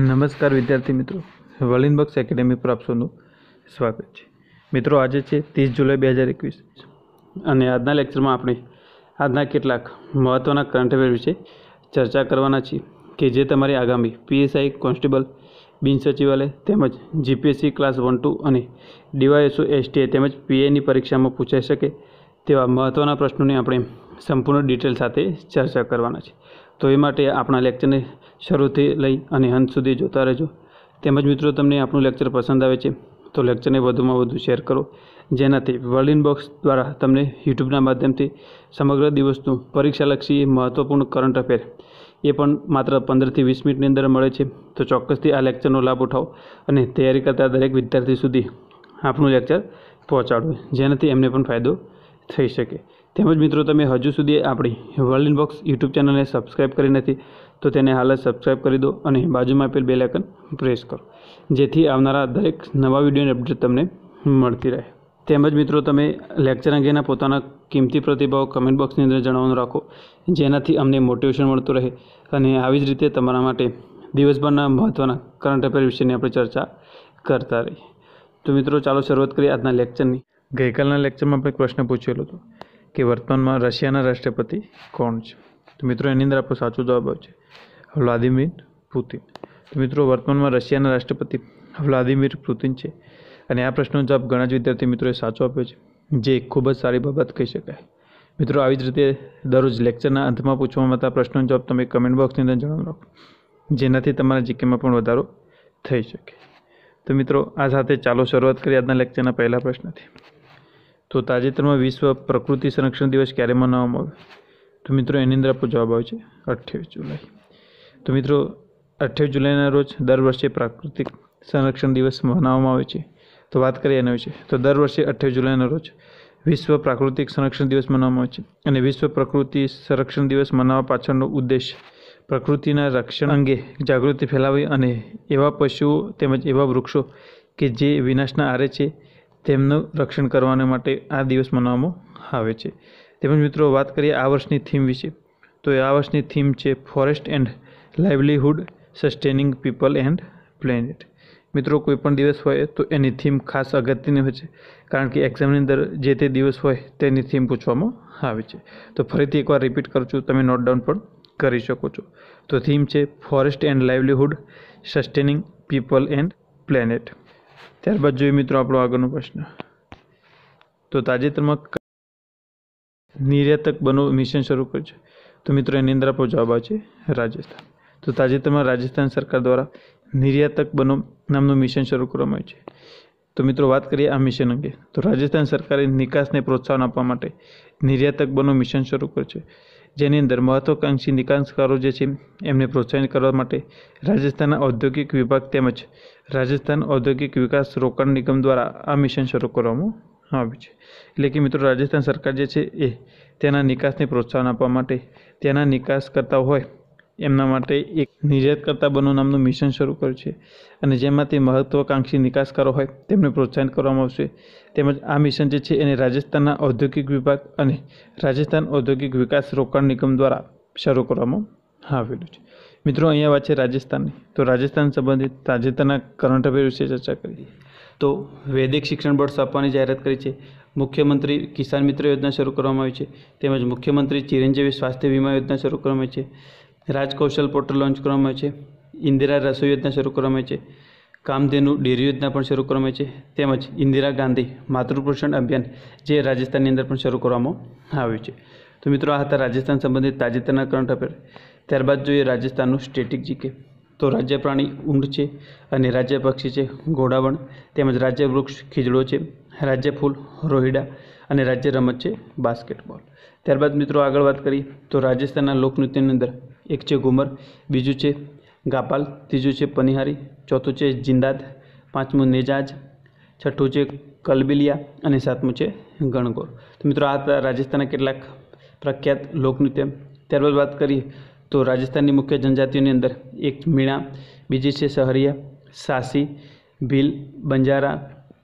નમસ્કાર વિદ્યાર્થી મિત્રો વલિન બક્સ એકેડેમી પર આપ સ્વાગત છે મિત્રો આજે છે ત્રીસ જુલાઈ બે હજાર એકવીસ અને આજના લેક્ચરમાં આપણે આજના કેટલાક મહત્ત્વના કરંટ અફેર વિશે ચર્ચા કરવાના છીએ કે જે તમારી આગામી પીએસઆઈ કોન્સ્ટેબલ બિન સચિવાલય તેમજ જીપીએસસી ક્લાસ વન ટુ અને ડીવાયએસઓ એસટીએ તેમજ પીઆઈની પરીક્ષામાં પૂછાઈ શકે તેવા મહત્ત્વના પ્રશ્નોની આપણે સંપૂર્ણ ડિટેલ સાથે ચર્ચા કરવાના છે તો એ માટે આપણા લેક્ચરને શરૂથી લઈ અને અંત સુધી જોતા રહેજો તેમજ મિત્રો તમને આપણું લેક્ચર પસંદ આવે છે તો લેક્ચરને વધુમાં વધુ શેર કરો જેનાથી વર્લિન બોક્સ દ્વારા તમને યુટ્યુબના માધ્યમથી સમગ્ર દિવસનું પરીક્ષાલક્ષી મહત્ત્વપૂર્ણ કરંટ અફેર એ પણ માત્ર પંદરથી વીસ મિનિટની અંદર મળે છે તો ચોક્કસથી આ લેક્ચરનો લાભ ઉઠાવો અને તૈયારી કરતા દરેક વિદ્યાર્થી સુધી આપણું લેક્ચર પહોંચાડવું જેનાથી એમને પણ ફાયદો થઈ શકે તેમજ મિત્રો તમે હજુ સુધી આપણી વર્લ્ડ બોક્સ યુટ્યુબ ચેનલને સબસ્ક્રાઈબ કરી નથી તો તેને હાલ જ સબસ્ક્રાઈબ કરી દો અને બાજુમાં આપેલ બે લેકન પ્રેસ કરો જેથી આવનારા દરેક નવા વિડીયોની અપડેટ તમને મળતી રહે તેમજ મિત્રો તમે લેક્ચર અંગેના પોતાના કિંમતી પ્રતિભાવો કમેન્ટ બોક્સની અંદર જણાવવાનું રાખો જેનાથી અમને મોટિવેશન મળતું રહે અને આવી જ રીતે તમારા માટે દિવસભરના મહત્ત્વના કરંટ અફેર વિશેની આપણે ચર્ચા કરતા રહીએ તો મિત્રો ચાલો શરૂઆત કરીએ આજના લેક્ચરની ગઈકાલના લેક્ચરમાં આપણે પ્રશ્ન પૂછેલો હતો કે વર્તમાનમાં રશિયાના રાષ્ટ્રપતિ કોણ છે તો મિત્રો એની અંદર આપણો સાચો જવાબ આવશે વ્લાદિમીર પુતિન તો મિત્રો વર્તમાનમાં રશિયાના રાષ્ટ્રપતિ વ્લાદિમીર પુતિન છે અને આ પ્રશ્નનો જવાબ ઘણા જ વિદ્યાર્થી મિત્રોએ સાચો આપ્યો છે જે ખૂબ જ સારી બાબત કહી શકાય મિત્રો આવી જ રીતે દરરોજ લેક્ચરના અંતમાં પૂછવામાં આવતા પ્રશ્નનો જવાબ તમે કમેન્ટ બોક્સની અંદર જણાવી રાખો જેનાથી તમારા જીકેમાં પણ વધારો થઈ શકે તો મિત્રો આ સાથે ચાલો શરૂઆત કરીએ આજના લેક્ચરના પહેલા પ્રશ્નથી તો તાજેતરમાં વિશ્વ પ્રકૃતિ સંરક્ષણ દિવસ ક્યારે મનાવવામાં આવે તો મિત્રો એની અંદર આપણો જવાબ આવે છે અઠ્યાવીસ જુલાઈ તો મિત્રો અઠ્યાવીસ જુલાઈના રોજ દર વર્ષે પ્રાકૃતિક સંરક્ષણ દિવસ મનાવવામાં આવે છે તો વાત કરીએ એના વિશે તો દર વર્ષે અઠ્યાવીસ જુલાઈના રોજ વિશ્વ પ્રાકૃતિક સંરક્ષણ દિવસ મનાવવામાં આવે છે અને વિશ્વ પ્રકૃતિ સંરક્ષણ દિવસ મનાવવા પાછળનો ઉદ્દેશ પ્રકૃતિના રક્ષણ અંગે જાગૃતિ ફેલાવી અને એવા પશુઓ તેમજ એવા વૃક્ષો કે જે વિનાશના આરે છે તેમનું રક્ષણ કરવાને માટે આ દિવસ મનાવવામાં આવે છે તેમજ મિત્રો વાત કરીએ આ વર્ષની થીમ વિશે તો આ વર્ષની થીમ છે forest and livelihood sustaining people and planet મિત્રો કોઈ પણ દિવસ હોય તો એની થીમ ખાસ અગત્યની હોય છે કારણ કે એક્ઝામની અંદર જે તે દિવસ હોય તેની થીમ પૂછવામાં આવે છે તો ફરીથી એકવાર રિપીટ કરું છું તમે નોટ ડાઉન પણ કરી શકો છો તો થીમ છે forest and livelihood sustaining people and planet ત્યારબાદ જોઈએ મિત્રો આપણો આગળનો પ્રશ્ન તો તાજેતરમાં નિર્યાતક બનો મિશન શરૂ કર્યું છે તો મિત્રો એની અંદર આપણો જવાબ આવશે રાજસ્થાન તો તાજેતરમાં રાજસ્થાન સરકાર દ્વારા નિર્યાતક બનો નામનું મિશન શરૂ કરવામાં આવ્યું છે તો મિત્રો વાત કરીએ આ મિશન અંગે તો રાજસ્થાન સરકારે નિકાસને પ્રોત્સાહન આપવા માટે નિર્યાતક બનો મિશન શરૂ કર્યું છે જેની અંદર મહત્વાકાંક્ષી નિકાસકારો જે છે એમને પ્રોત્સાહિત કરવા માટે રાજસ્થાનના ઔદ્યોગિક વિભાગ તેમજ રાજસ્થાન ઔદ્યોગિક વિકાસ રોકાણ નિગમ દ્વારા આ મિશન શરૂ કરવામાં આવ્યું છે એટલે કે મિત્રો રાજસ્થાન સરકાર જે છે એ તેના નિકાસને પ્રોત્સાહન આપવા માટે તેના નિકાસ કરતા હોય એમના માટે એક નિર્યાત કરતા બનો નામનું મિશન શરૂ કર્યું છે અને જેમાં તે મહત્ત્વાકાંક્ષી નિકાસકારો હોય તેમને પ્રોત્સાહિત કરવામાં આવશે તેમજ આ મિશન જે છે એને રાજસ્થાનના ઔદ્યોગિક વિભાગ અને રાજસ્થાન ઔદ્યોગિક વિકાસ રોકાણ નિગમ દ્વારા શરૂ કરવામાં આવેલું છે મિત્રો અહીંયા વાત છે રાજસ્થાનની તો રાજસ્થાન સંબંધિત તાજેતરના કરંટ અફેર વિશે ચર્ચા કરી તો વૈદિક શિક્ષણ બોર્ડ સ્થાપવાની જાહેરાત કરી છે મુખ્યમંત્રી કિસાન મિત્ર યોજના શરૂ કરવામાં આવી છે તેમજ મુખ્યમંત્રી ચિરંજીવી સ્વાસ્થ્ય વીમા યોજના શરૂ કરવામાં આવી છે રાજકૌશલ પોર્ટલ લોન્ચ કરવામાં આવી છે ઇન્દિરા રસોઈ યોજના શરૂ કરવામાં આવી છે કામધેનુ ડેરી યોજના પણ શરૂ કરવામાં છે તેમજ ઇન્દિરા ગાંધી માતૃપોષણ અભિયાન જે રાજસ્થાનની અંદર પણ શરૂ કરવામાં આવ્યું છે તો મિત્રો આ હતા રાજસ્થાન સંબંધિત તાજેતરના કરંટ અફેર ત્યારબાદ જોઈએ રાજસ્થાનનું સ્ટેટિક જીકે તો રાજ્ય પ્રાણી ઊંટ છે અને રાજ્ય પક્ષી છે ઘોડાવણ તેમજ રાજ્ય વૃક્ષ ખીજડો છે રાજ્ય ફૂલ રોહિડા અને રાજ્ય રમત છે બાસ્કેટબોલ ત્યારબાદ મિત્રો આગળ વાત કરીએ તો રાજસ્થાનના લોકનૃત્યની અંદર એક છે ઘુમર બીજું છે ગાપાલ ત્રીજું છે પનિહારી ચોથું છે જિંદાદ પાંચમું નેજાજ છઠ્ઠું છે કલબિલિયા અને સાતમું છે ગણગોર તો મિત્રો આ હતા રાજસ્થાનના કેટલાક પ્રખ્યાત લોકનૃત્ય ત્યારબાદ વાત કરીએ તો રાજસ્થાનની મુખ્ય જનજાતિઓની અંદર એક મીણા બીજી છે સહરિયા સાસી ભીલ બંજારા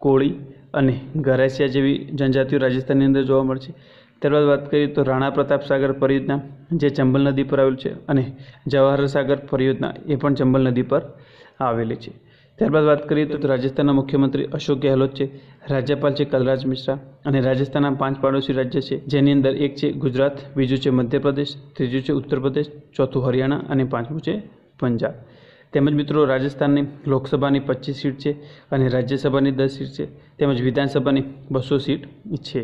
કોળી અને ગરાસિયા જેવી જનજાતિઓ રાજસ્થાનની અંદર જોવા મળશે ત્યારબાદ વાત કરીએ તો રાણા પ્રતાપ સાગર પરિયોજના જે ચંબલ નદી પર આવેલું છે અને જવાહર સાગર પરિયોજના એ પણ ચંબલ નદી પર આવેલી છે ત્યારબાદ વાત કરીએ તો રાજસ્થાનના મુખ્યમંત્રી અશોક ગેહલોત છે રાજ્યપાલ છે કલરાજ મિશ્રા અને રાજસ્થાનના પાંચ પાડોશી રાજ્ય છે જેની અંદર એક છે ગુજરાત બીજું છે મધ્યપ્રદેશ ત્રીજું છે ઉત્તર પ્રદેશ ચોથું હરિયાણા અને પાંચમું છે પંજાબ તેમજ મિત્રો રાજસ્થાનની લોકસભાની પચીસ સીટ છે અને રાજ્યસભાની દસ સીટ છે તેમજ વિધાનસભાની બસો સીટ છે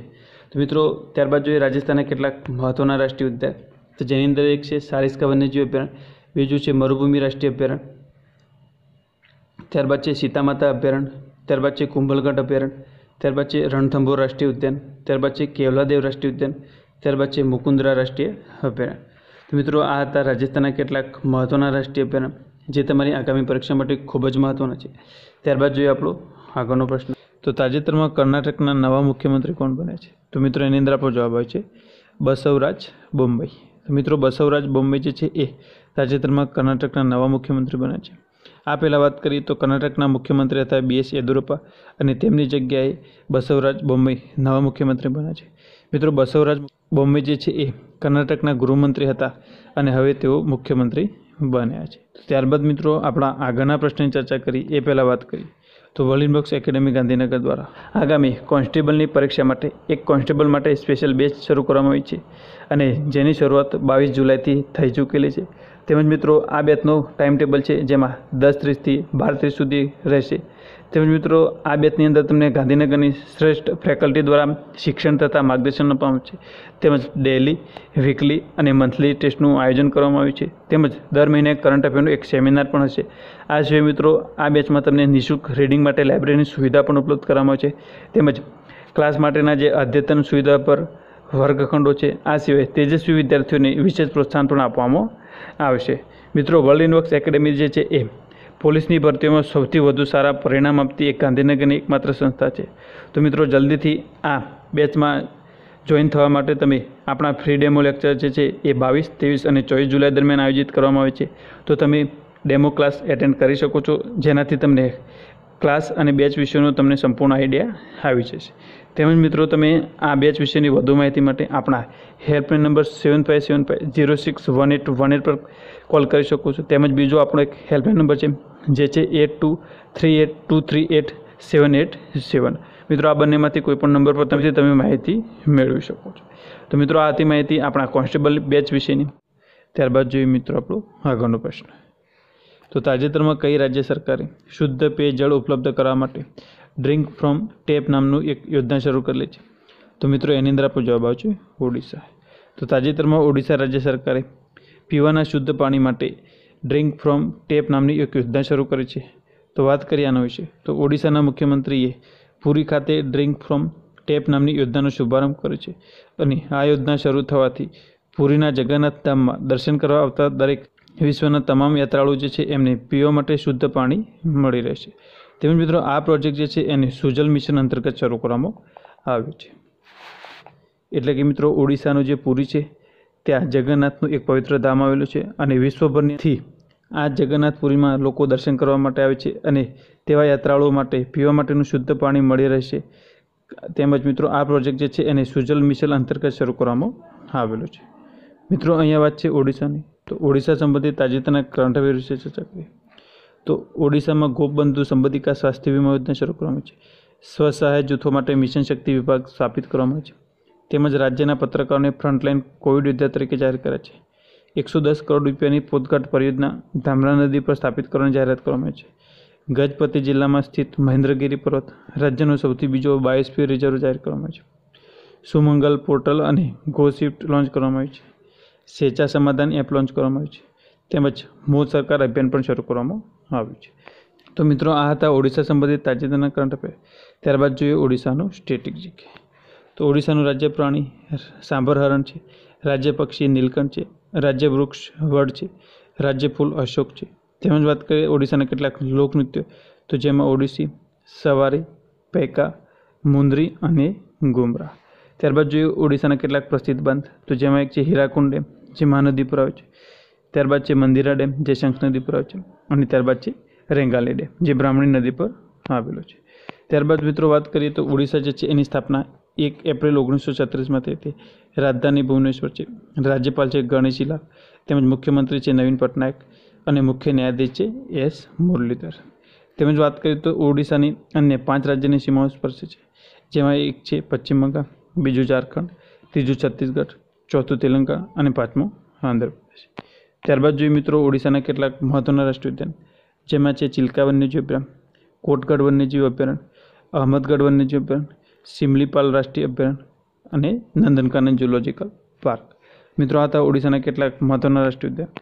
તો મિત્રો ત્યારબાદ જોઈએ રાજસ્થાનના કેટલાક મહત્ત્વના રાષ્ટ્રીય ઉદ્યાન તો જેની અંદર એક છે સારિસ્કા વન્યજીવ અભયારણ્ય બીજું છે મરુભૂમિ રાષ્ટ્રીય અભયારણ્ય ત્યારબાદ છે સીતામાતા અભયારણ્ય ત્યારબાદ છે કુંભલગઢ અભયારણ્ય ત્યારબાદ છે રણથંભોર રાષ્ટ્રીય ઉદ્યાન ત્યારબાદ છે કેવલાદેવ રાષ્ટ્રીય ઉદ્યાન ત્યારબાદ છે મુકુંદરા રાષ્ટ્રીય અભયારણ્ય તો મિત્રો આ હતા રાજસ્થાનના કેટલાક મહત્ત્વના રાષ્ટ્રીય અભયારણ્ય જે તમારી આગામી પરીક્ષા માટે ખૂબ જ મહત્ત્વના છે ત્યારબાદ જોઈએ આપણો આગળનો પ્રશ્ન તો તાજેતરમાં કર્ણાટકના નવા મુખ્યમંત્રી કોણ બન્યા છે તો મિત્રો એની અંદર આપણો જવાબ આવે છે બસવરાજ બોમ્બઈ તો મિત્રો બસવરાજ બોમ્બે જે છે એ તાજેતરમાં કર્ણાટકના નવા મુખ્યમંત્રી બન્યા છે આ પહેલાં વાત કરીએ તો કર્ણાટકના મુખ્યમંત્રી હતા બીએસ યેદુરપ્પા અને તેમની જગ્યાએ બસવરાજ બોમ્બે નવા મુખ્યમંત્રી બન્યા છે મિત્રો બસવરાજ બોમ્બે જે છે એ કર્ણાટકના ગૃહમંત્રી હતા અને હવે તેઓ મુખ્યમંત્રી બન્યા છે ત્યારબાદ મિત્રો આપણા આગળના પ્રશ્નની ચર્ચા કરી એ પહેલાં વાત કરી તો વર્લિન બોક્સ એકેડેમી ગાંધીનગર દ્વારા આગામી કોન્સ્ટેબલની પરીક્ષા માટે એક કોન્સ્ટેબલ માટે સ્પેશિયલ બેચ શરૂ કરવામાં આવી છે અને જેની શરૂઆત બાવીસ જુલાઈથી થઈ ચૂકેલી છે તેમજ મિત્રો આ બેચનો ટાઈમ ટેબલ છે જેમાં દસ ત્રીસથી બાર ત્રીસ સુધી રહેશે તેમજ મિત્રો આ બેચની અંદર તમને ગાંધીનગરની શ્રેષ્ઠ ફેકલ્ટી દ્વારા શિક્ષણ તથા માર્ગદર્શન આપવામાં છે તેમજ ડેલી વીકલી અને મંથલી ટેસ્ટનું આયોજન કરવામાં આવ્યું છે તેમજ દર મહિને કરંટ અફેરનું એક સેમિનાર પણ હશે આ સિવાય મિત્રો આ બેચમાં તમને નિઃશુલ્ક રીડિંગ માટે લાઇબ્રેરીની સુવિધા પણ ઉપલબ્ધ કરવામાં આવે છે તેમજ ક્લાસ માટેના જે અદ્યતન સુવિધા પર વર્ગખંડો છે આ સિવાય તેજસ્વી વિદ્યાર્થીઓને વિશેષ પ્રોત્સાહન પણ આપવામાં આવશે મિત્રો વર્લ્ડ ઇનવર્ક્સ એકેડેમી જે છે એ પોલીસની ભરતીઓમાં સૌથી વધુ સારા પરિણામ આપતી એક ગાંધીનગરની એકમાત્ર સંસ્થા છે તો મિત્રો જલ્દીથી આ બેચમાં જોઈન થવા માટે તમે આપણા ફ્રી ડેમો લેક્ચર જે છે એ બાવીસ ત્રેવીસ અને ચોવીસ જુલાઈ દરમિયાન આયોજિત કરવામાં આવે છે તો તમે ડેમો ક્લાસ એટેન્ડ કરી શકો છો જેનાથી તમને ક્લાસ અને બેચ વિશેનો તમને સંપૂર્ણ આઈડિયા આવી જશે તેમજ મિત્રો તમે આ બેચ વિષયની વધુ માહિતી માટે આપણા helpline number seven five seven five zero six one eight one eight પર કોલ કરી શકો છો તેમજ બીજો આપણો એક હેલ્પલાઇન નંબર છે જે છે eight two three eight two three eight seven eight seven મિત્રો આ બંનેમાંથી કોઈપણ નંબર પર તમે તમે માહિતી મેળવી શકો છો તો મિત્રો આ હતી માહિતી આપણા કોન્સ્ટેબલ બેચ વિશેની ત્યારબાદ જોઈએ મિત્રો આપણો આગળનો પ્રશ્ન તો તાજેતરમાં કઈ રાજ્ય સરકારે શુદ્ધ પેયજળ ઉપલબ્ધ કરવા માટે ડ્રિંક ફ્રોમ ટેપ નામનું એક યોજના શરૂ કરેલી છે તો મિત્રો એની અંદર આપણો જવાબ આવશે ઓડિશા તો તાજેતરમાં ઓડિશા રાજ્ય સરકારે પીવાના શુદ્ધ પાણી માટે ડ્રિંક ફ્રોમ ટેપ નામની એક યોજના શરૂ કરી છે તો વાત કરીએ આના વિશે તો ઓડિશાના મુખ્યમંત્રીએ પુરી ખાતે ડ્રિંક ફ્રોમ ટેપ નામની યોજનાનો શુભારંભ કર્યો છે અને આ યોજના શરૂ થવાથી પુરીના જગન્નાથ ધામમાં દર્શન કરવા આવતા દરેક વિશ્વના તમામ યાત્રાળુ જે છે એમને પીવા માટે શુદ્ધ પાણી મળી રહેશે તેમજ મિત્રો આ પ્રોજેક્ટ જે છે એને સુજલ મિશન અંતર્ગત શરૂ કરવામાં આવ્યો છે એટલે કે મિત્રો ઓડિશાનું જે પુરી છે ત્યાં જગન્નાથનું એક પવિત્ર ધામ આવેલું છે અને વિશ્વભરથી આ જગન્નાથપુરીમાં લોકો દર્શન કરવા માટે આવે છે અને તેવા યાત્રાળુઓ માટે પીવા માટેનું શુદ્ધ પાણી મળી રહેશે તેમજ મિત્રો આ પ્રોજેક્ટ જે છે એને સુજલ મિશન અંતર્ગત શરૂ કરવામાં આવેલું છે મિત્રો અહીંયા વાત છે ઓડિશાની તો ઓડિશા સંબંધિત તાજેતરના કરંટ અફેર વિશે ચર્ચા કરીએ તો ઓડિશામાં ગોપબંધુ સંબંધિકા સ્વાસ્થ્ય વીમા યોજના શરૂ કરવામાં આવી છે સ્વસહાય જૂથો માટે મિશન શક્તિ વિભાગ સ્થાપિત કરવામાં આવ્યો છે તેમજ રાજ્યના પત્રકારોને ફ્રન્ટલાઇન કોવિડ યોદ્ધા તરીકે જાહેર કર્યા છે એકસો દસ કરોડ રૂપિયાની પોતઘાટ પરિયોજના ધામરા નદી પર સ્થાપિત કરવાની જાહેરાત કરવામાં છે ગજપતિ જિલ્લામાં સ્થિત મહેન્દ્રગીરી પર્વત રાજ્યનો સૌથી બીજો બાયોસ્ફિયર રિઝર્વ જાહેર કરવામાં છે સુમંગલ પોર્ટલ અને ગો શિફ્ટ લોન્ચ કરવામાં આવી છે સેચા સમાધાન એપ લોન્ચ કરવામાં આવ્યું છે તેમજ મોદી સરકાર અભિયાન પણ શરૂ કરવામાં આવ્યું છે તો મિત્રો આ હતા ઓડિશા સંબંધિત તાજેતરના કરંટ અફેર ત્યારબાદ જોઈએ ઓડિશાનું સ્ટેટિક તો ઓડિશાનું રાજ્ય પ્રાણી સાંભર હરણ છે રાજ્ય પક્ષી નીલકંઠ છે રાજ્ય વૃક્ષ વડ છે રાજ્ય ફૂલ અશોક છે તેમજ વાત કરીએ ઓડિશાના કેટલાક લોકનૃત્યો તો જેમાં ઓડિસી સવારી પેકા મુંદરી અને ગુમરાહ ત્યારબાદ જોયું ઓડિશાના કેટલાક પ્રસિદ્ધ બંધ તો જેમાં એક છે હીરાકુંડ ડેમ જે મહાનદી પર આવે છે ત્યારબાદ છે મંદિરા ડેમ જે શંખ નદી પર આવે છે અને ત્યારબાદ છે રેંગાલી ડેમ જે બ્રાહ્મણી નદી પર આવેલો છે ત્યારબાદ મિત્રો વાત કરીએ તો ઓડિશા જે છે એની સ્થાપના એક એપ્રિલ ઓગણીસો છત્રીસમાં થઈ હતી રાજધાની ભુવનેશ્વર છે રાજ્યપાલ છે ગણેશીલાલ તેમજ મુખ્યમંત્રી છે નવીન પટનાયક અને મુખ્ય ન્યાયાધીશ છે એસ મુરલીધર તેમજ વાત કરીએ તો ઓડિશાની અન્ય પાંચ રાજ્યની સીમાઓ સ્પર્શે છે જેમાં એક છે પશ્ચિમ બંગાળ બીજું ઝારખંડ ત્રીજું છત્તીસગઢ ચોથું તેલંગા અને પાંચમું આંધ્રપ્રદેશ ત્યારબાદ જોઈએ મિત્રો ઓડિશાના કેટલાક મહત્ત્વના રાષ્ટ્રીય ઉદ્યાન જેમાં છે ચિલકા વન્યજીવ અભયારણ્ય કોટગઢ વન્યજીવ અભયારણ્ય અહમદગઢ વન્યજીવ અભયારણ્ય સિમલીપાલ રાષ્ટ્રીય અભયારણ્ય અને નંદનકાનન જુલોજિકલ પાર્ક મિત્રો આ હતા ઓડિશાના કેટલાક મહત્ત્વના રાષ્ટ્રીય ઉદ્યાન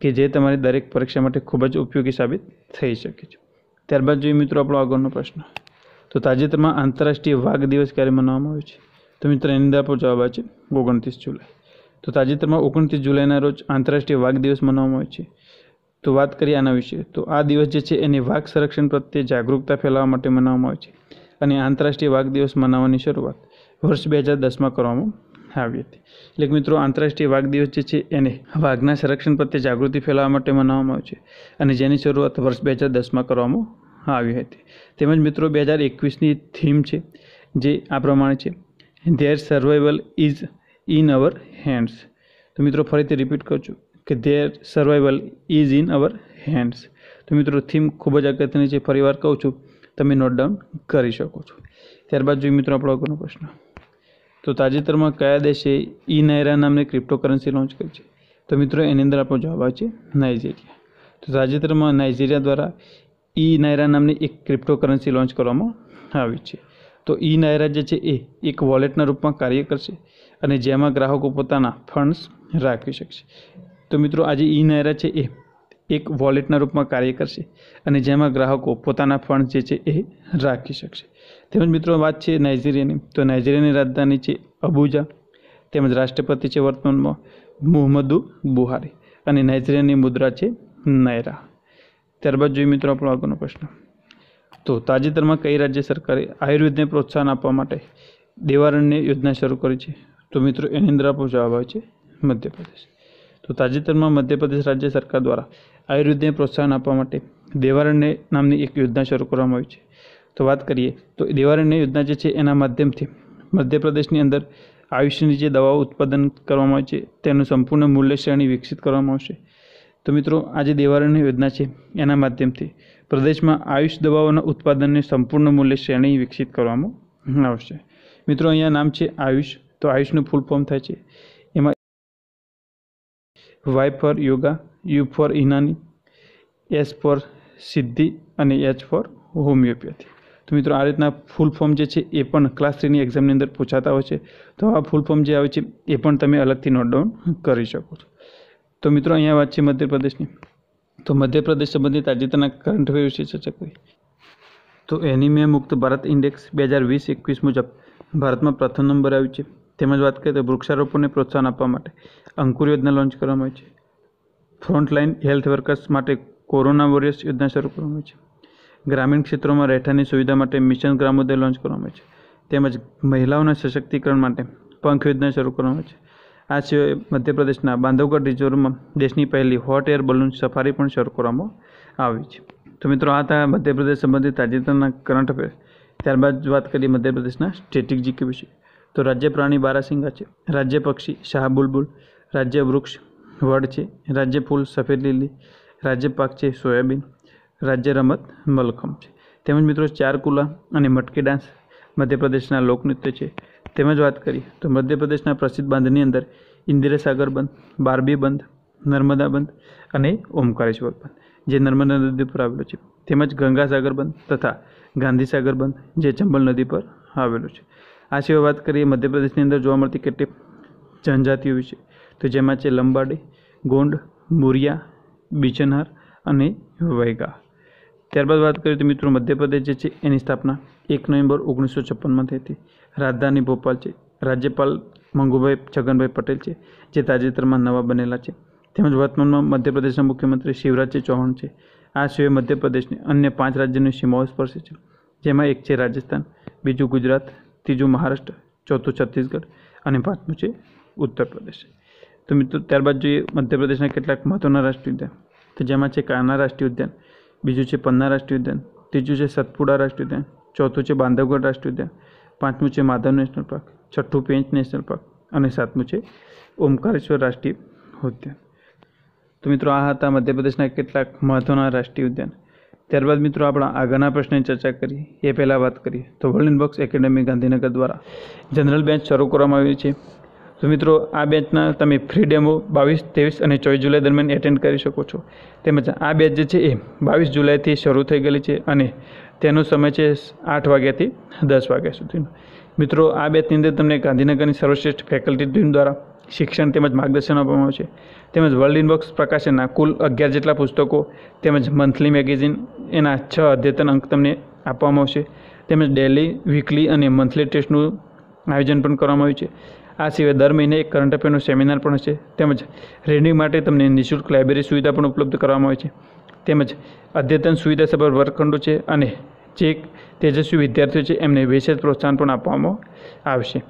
કે જે તમારી દરેક પરીક્ષા માટે ખૂબ જ ઉપયોગી સાબિત થઈ શકે છે ત્યારબાદ જોઈએ મિત્રો આપણો આગળનો પ્રશ્ન તો તાજેતરમાં આંતરરાષ્ટ્રીય વાઘ દિવસ ક્યારે મનાવવામાં આવ્યો છે તો મિત્ર એની અંદર આપણો જવાબ આવે છે ઓગણત્રીસ જુલાઈ તો તાજેતરમાં ઓગણત્રીસ જુલાઈના રોજ આંતરરાષ્ટ્રીય વાઘ દિવસ મનાવવામાં આવે છે તો વાત કરીએ આના વિશે તો આ દિવસ જે છે એને વાઘ સંરક્ષણ પ્રત્યે જાગૃતતા ફેલાવવા માટે મનાવવામાં આવે છે અને આંતરરાષ્ટ્રીય વાઘ દિવસ મનાવવાની શરૂઆત વર્ષ બે હજાર દસમાં કરવામાં આવી હતી એટલે મિત્રો આંતરરાષ્ટ્રીય વાઘ દિવસ જે છે એને વાઘના સંરક્ષણ પ્રત્યે જાગૃતિ ફેલાવવા માટે મનાવવામાં આવે છે અને જેની શરૂઆત વર્ષ બે હજાર દસમાં કરવામાં આવી હતી તેમજ મિત્રો બે હજાર એકવીસની થીમ છે જે આ પ્રમાણે છે their survival is in our hands તો મિત્રો ફરીથી રિપીટ કરજો કે their survival is in our hands તો મિત્રો થીમ ખૂબ જ અગત્યની છે ફરીવાર કહું છું તમે નોટ ડાઉન કરી શકો છો ત્યારબાદ જોઈએ મિત્રો આપણો આગળનો પ્રશ્ન તો તાજેતરમાં કયા દેશે ઈ નાયરા નામની ક્રિપ્ટોકરન્સી લોન્ચ કરી છે તો મિત્રો એની અંદર આપણો જવાબ આવે છે નાઇજીરિયા તો તાજેતરમાં નાઇજીરિયા દ્વારા ઈ નાયરા નામની એક ક્રિપ્ટોકરન્સી લોન્ચ કરવામાં આવી છે તો ઈ નાયરા જે છે એ એક વોલેટના રૂપમાં કાર્ય કરશે અને જેમાં ગ્રાહકો પોતાના ફંડ્સ રાખી શકશે તો મિત્રો આજે ઈ નાયરા છે એ એક વોલેટના રૂપમાં કાર્ય કરશે અને જેમાં ગ્રાહકો પોતાના ફંડ જે છે એ રાખી શકશે તેમજ મિત્રો વાત છે નાઇજીરિયાની તો નાઇજીરિયાની રાજધાની છે અબુજા તેમજ રાષ્ટ્રપતિ છે વર્તમાનમાં મુહમ્મદુ બુહારી અને નાઇજીરિયાની મુદ્રા છે નાયરા ત્યારબાદ જોઈએ મિત્રો આપણો આગળનો પ્રશ્ન તો તાજેતરમાં કઈ રાજ્ય સરકારે આયુર્વેદને પ્રોત્સાહન આપવા માટે દેવારણ્ય યોજના શરૂ કરી છે તો મિત્રો એની અંદર આપણો જવાબ આવે છે મધ્યપ્રદેશ તો તાજેતરમાં મધ્યપ્રદેશ રાજ્ય સરકાર દ્વારા આયુર્વેદને પ્રોત્સાહન આપવા માટે દેવારણ્ય નામની એક યોજના શરૂ કરવામાં આવી છે તો વાત કરીએ તો દેવારણ્ય યોજના જે છે એના માધ્યમથી મધ્યપ્રદેશની અંદર આયુષ્યની જે દવાઓ ઉત્પાદન કરવામાં આવે છે તેનું સંપૂર્ણ મૂલ્ય શ્રેણી વિકસિત કરવામાં આવશે તો મિત્રો આજે જે દેવાળીની યોજના છે એના માધ્યમથી પ્રદેશમાં આયુષ દવાઓના ઉત્પાદનની સંપૂર્ણ મૂલ્ય શ્રેણી વિકસિત કરવામાં આવશે મિત્રો અહીંયા નામ છે આયુષ તો આયુષનું ફૂલ ફોર્મ થાય છે એમાં Y for yoga U for ઇનાની એસ ફોર સિદ્ધિ અને એચ ફોર હોમિયોપેથી તો મિત્રો આ રીતના ફૂલ ફોર્મ જે છે એ પણ ક્લાસ થ્રીની એક્ઝામની અંદર પૂછાતા હોય છે તો આ ફૂલ ફોર્મ જે આવે છે એ પણ તમે અલગથી નોટ ડાઉન કરી શકો છો તો મિત્રો અહીંયા વાત છે મધ્યપ્રદેશની તો મધ્યપ્રદેશ સંબંધિત તાજેતરના કરંટ અફેર વિશે ચર્ચા કરી તો એનિમિયા મુક્ત ભારત ઇન્ડેક્સ બે હજાર વીસ એકવીસ મુજબ ભારતમાં પ્રથમ નંબર આવ્યું છે તેમજ વાત કરીએ તો વૃક્ષારોપણને પ્રોત્સાહન આપવા માટે અંકુર યોજના લોન્ચ કરવામાં આવી છે ફ્રન્ટલાઇન હેલ્થ વર્કર્સ માટે કોરોના વોરિયર્સ યોજના શરૂ કરવામાં આવી છે ગ્રામીણ ક્ષેત્રોમાં રહેઠાણની સુવિધા માટે મિશન ગ્રામોદય લોન્ચ કરવામાં આવી છે તેમજ મહિલાઓના સશક્તિકરણ માટે પંખ યોજના શરૂ કરવામાં આવી છે આ સિવાય મધ્યપ્રદેશના બાંધવગઢ રિઝર્વમાં દેશની પહેલી હોટ એર બલૂન સફારી પણ શરૂ કરવામાં આવી છે તો મિત્રો આ હતા મધ્યપ્રદેશ સંબંધિત તાજેતરના કરંટ અફેર ત્યારબાદ વાત કરીએ મધ્યપ્રદેશના સ્ટેટિક જીકે વિશે તો રાજ્ય પ્રાણી બારાસિંગા છે રાજ્ય પક્ષી શાહ બુલબુલ રાજ્ય વૃક્ષ વડ છે રાજ્ય ફૂલ સફેદ લીલી રાજ્ય પાક છે સોયાબીન રાજ્ય રમત મલખમ છે તેમજ મિત્રો ચારકુલા અને મટકી ડાન્સ મધ્યપ્રદેશના લોકનૃત્ય છે તેમજ વાત કરીએ તો મધ્યપ્રદેશના પ્રસિદ્ધ બંધની અંદર ઇન્દિરાસાગર બંધ બારબી બંધ નર્મદા બંધ અને ઓમકારેશ્વર બંધ જે નર્મદા નદી પર આવેલું છે તેમજ ગંગાસાગર બંધ તથા ગાંધીસાગર બંધ જે ચંબલ નદી પર આવેલું છે આ સિવાય વાત કરીએ મધ્યપ્રદેશની અંદર જોવા મળતી કેટલીક જનજાતિઓ વિશે તો જેમાં છે લંબાડી ગોંડ મુરિયા બિચનહાર અને વૈગા ત્યારબાદ વાત કરીએ તો મિત્રો મધ્યપ્રદેશ જે છે એની સ્થાપના એક નવેમ્બર ઓગણીસો છપ્પનમાં થઈ હતી રાજધાની ભોપાલ છે રાજ્યપાલ મંગુભાઈ છગનભાઈ પટેલ છે જે તાજેતરમાં નવા બનેલા છે તેમજ વર્તમાનમાં મધ્યપ્રદેશના મુખ્યમંત્રી શિવરાજ ચૌહાણ છે આ સિવાય મધ્યપ્રદેશની અન્ય પાંચ રાજ્યોની સીમાઓ સ્પર્શે છે જેમાં એક છે રાજસ્થાન બીજું ગુજરાત ત્રીજું મહારાષ્ટ્ર ચોથું છત્તીસગઢ અને પાંચમું છે ઉત્તર પ્રદેશ તો મિત્રો ત્યારબાદ જોઈએ મધ્યપ્રદેશના કેટલાક મહત્ત્વના રાષ્ટ્રીય ઉદ્યાન તો જેમાં છે કાના રાષ્ટ્રીય ઉદ્યાન બીજું છે પન્ના રાષ્ટ્રીય ઉદ્યાન ત્રીજું છે સતપુડા રાષ્ટ્રીય ઉદ્યાન ચોથું છે બાંધવગઢ રાષ્ટ્રીય ઉદ્યાન પાંચમું છે માધવ નેશનલ પાર્ક છઠ્ઠું પેંચ નેશનલ પાર્ક અને સાતમું છે ઓમકારેશ્વર રાષ્ટ્રીય ઉદ્યાન તો મિત્રો આ હતા મધ્યપ્રદેશના કેટલાક મહત્ત્વના રાષ્ટ્રીય ઉદ્યાન ત્યારબાદ મિત્રો આપણા આગળના પ્રશ્નની ચર્ચા કરી એ પહેલાં વાત કરીએ તો વર્લ્ડ બોક્સ એકેડેમી ગાંધીનગર દ્વારા જનરલ બેન્ચ શરૂ કરવામાં આવી છે તો મિત્રો આ બેચના તમે ફ્રી ડેમો બાવીસ ત્રેવીસ અને ચોવીસ જુલાઈ દરમિયાન એટેન્ડ કરી શકો છો તેમજ આ બેચ જે છે એ બાવીસ જુલાઈથી શરૂ થઈ ગયેલી છે અને તેનો સમય છે આઠ વાગ્યાથી દસ વાગ્યા સુધીનો મિત્રો આ બેચની અંદર તમને ગાંધીનગરની સર્વશ્રેષ્ઠ ફેકલ્ટી ટીમ દ્વારા શિક્ષણ તેમજ માર્ગદર્શન આપવામાં આવશે તેમજ વર્લ્ડ ઇનબોક્સ પ્રકાશનના કુલ અગિયાર જેટલા પુસ્તકો તેમજ મંથલી મેગેઝિન એના છ અદ્યતન અંક તમને આપવામાં આવશે તેમજ ડેલી વીકલી અને મંથલી ટેસ્ટનું આયોજન પણ કરવામાં આવ્યું છે આ સિવાય દર મહિને એક કરંટ અફેરનું સેમિનાર પણ હશે તેમજ રેન્ડિંગ માટે તમને નિઃશુલ્ક લાઇબ્રેરી સુવિધા પણ ઉપલબ્ધ કરવામાં આવે છે તેમજ અદ્યતન સુવિધા સભર વર્ગખંડો છે અને જે તેજસ્વી વિદ્યાર્થીઓ છે એમને વિશેષ પ્રોત્સાહન પણ આપવામાં આવશે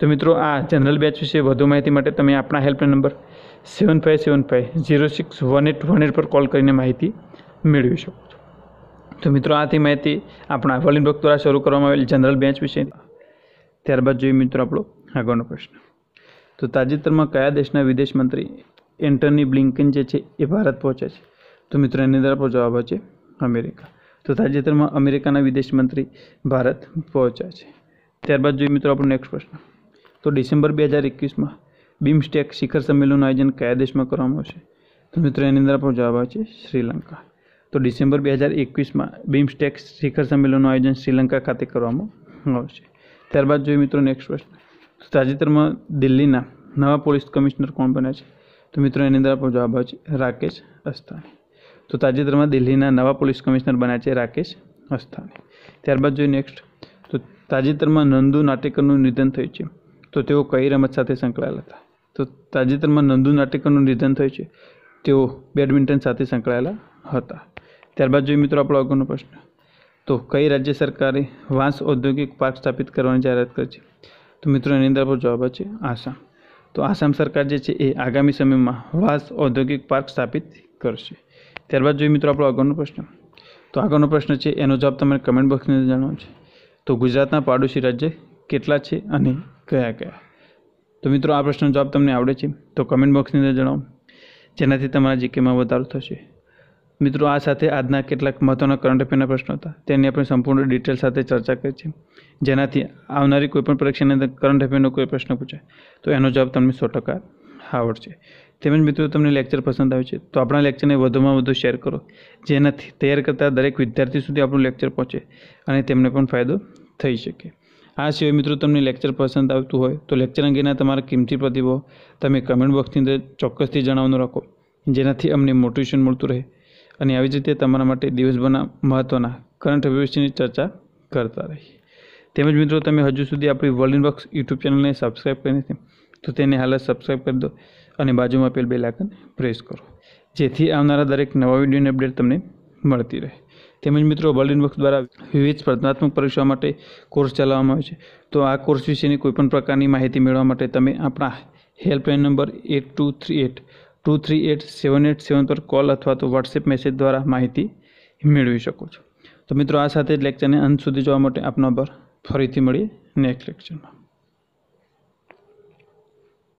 તો મિત્રો આ જનરલ બેચ વિશે વધુ માહિતી માટે તમે આપણા helpline number seven five seven five zero six one eight one eight પર કોલ કરીને માહિતી મેળવી શકો છો તો મિત્રો આથી માહિતી આપણા વલિન ભક્ત દ્વારા શરૂ કરવામાં આવેલી જનરલ બેચ વિશે ત્યારબાદ જોઈએ મિત્રો આપણો આગળનો પ્રશ્ન તો તાજેતરમાં કયા દેશના વિદેશ મંત્રી એન્ટની બ્લિન્કન જે છે એ ભારત પહોંચ્યા છે તો મિત્રો એની અંદર આપણો જવાબ છે અમેરિકા તો તાજેતરમાં અમેરિકાના વિદેશ મંત્રી ભારત પહોંચ્યા છે ત્યારબાદ જોઈએ મિત્રો આપણો નેક્સ્ટ પ્રશ્ન તો ડિસેમ્બર બે હજાર એકવીસમાં બિમસ્ટેક શિખર સંમેલનનું આયોજન કયા દેશમાં કરવામાં આવશે તો મિત્રો એની અંદર આપણો જવાબ છે શ્રીલંકા તો ડિસેમ્બર બે હજાર એકવીસમાં બિમસ્ટેક શિખર સંમેલનનું આયોજન શ્રીલંકા ખાતે કરવામાં આવશે ત્યારબાદ જોઈએ મિત્રો નેક્સ્ટ પ્રશ્ન તાજેતરમાં દિલ્હીના નવા પોલીસ કમિશનર કોણ બન્યા છે તો મિત્રો એની અંદર આપણો જવાબ આવે છે રાકેશ અસ્થાની તો તાજેતરમાં દિલ્હીના નવા પોલીસ કમિશનર બન્યા છે રાકેશ અસ્થાની ત્યારબાદ જોઈએ નેક્સ્ટ તો તાજેતરમાં નંદુ નાટેકરનું નિધન થયું છે તો તેઓ કઈ રમત સાથે સંકળાયેલા હતા તો તાજેતરમાં નંદુ નાટેકરનું નિધન થયું છે તેઓ બેડમિન્ટન સાથે સંકળાયેલા હતા ત્યારબાદ જોઈએ મિત્રો આપણો આગળનો પ્રશ્ન તો કઈ રાજ્ય સરકારે વાંસ ઔદ્યોગિક પાર્ક સ્થાપિત કરવાની જાહેરાત કરી છે તો મિત્રો એની અંદર આપણો જવાબ છે આસામ તો આસામ સરકાર જે છે એ આગામી સમયમાં વાસ ઔદ્યોગિક પાર્ક સ્થાપિત કરશે ત્યારબાદ જોઈએ મિત્રો આપણો આગળનો પ્રશ્ન તો આગળનો પ્રશ્ન છે એનો જવાબ તમારે કમેન્ટ બોક્સની અંદર જણાવો છે તો ગુજરાતના પાડોશી રાજ્ય કેટલા છે અને કયા કયા તો મિત્રો આ પ્રશ્નનો જવાબ તમને આવડે છે તો કમેન્ટ બોક્સની અંદર જણાવો જેનાથી તમારા જીકેમાં વધારો થશે મિત્રો આ સાથે આજના કેટલાક મહત્ત્વના કરંટ અફેરના પ્રશ્નો હતા તેની આપણે સંપૂર્ણ ડિટેલ સાથે ચર્ચા કરી છે જેનાથી આવનારી કોઈપણ પરીક્ષાની અંદર કરંટ અફેરનો કોઈ પ્રશ્ન પૂછાય તો એનો જવાબ તમને સો ટકા આવડશે તેમજ મિત્રો તમને લેક્ચર પસંદ આવે છે તો આપણા લેક્ચરને વધુમાં વધુ શેર કરો જેનાથી તૈયાર કરતા દરેક વિદ્યાર્થી સુધી આપણું લેક્ચર પહોંચે અને તેમને પણ ફાયદો થઈ શકે આ સિવાય મિત્રો તમને લેક્ચર પસંદ આવતું હોય તો લેક્ચર અંગેના તમારા કિંમતી પ્રતિભાવ તમે કમેન્ટ બોક્સની અંદર ચોક્કસથી જણાવવાનું રાખો જેનાથી અમને મોટિવેશન મળતું રહે અને આવી જ રીતે તમારા માટે દિવસભરના મહત્ત્વના કરંટ અફેર ચર્ચા કરતા રહીએ તેમજ મિત્રો તમે હજુ સુધી આપણી વર્લ્ડ ઇન યુટ્યુબ ચેનલને સબસ્ક્રાઈબ કરી નથી તો તેને હાલ સબસ્ક્રાઈબ કરી દો અને બાજુમાં પેલ બેલ આઇકન પ્રેસ કરો જેથી આવનારા દરેક નવા વિડીયોની અપડેટ તમને મળતી રહે તેમજ મિત્રો વર્લ્ડ ઇન દ્વારા વિવિધ સ્પર્ધાત્મક પરીક્ષા માટે કોર્સ ચલાવવામાં આવે છે તો આ કોર્સ વિશેની કોઈપણ પ્રકારની માહિતી મેળવવા માટે તમે આપણા helpline number eight two three eight two three eight seven eight seven પર કોલ અથવા તો વોટ્સએપ મેસેજ દ્વારા માહિતી મેળવી શકો છો તો મિત્રો આ સાથે જ લેક્ચરને અંત સુધી જોવા માટે આપનો આભાર ફરીથી મળીએ નેક્સ્ટ લેક્ચરમાં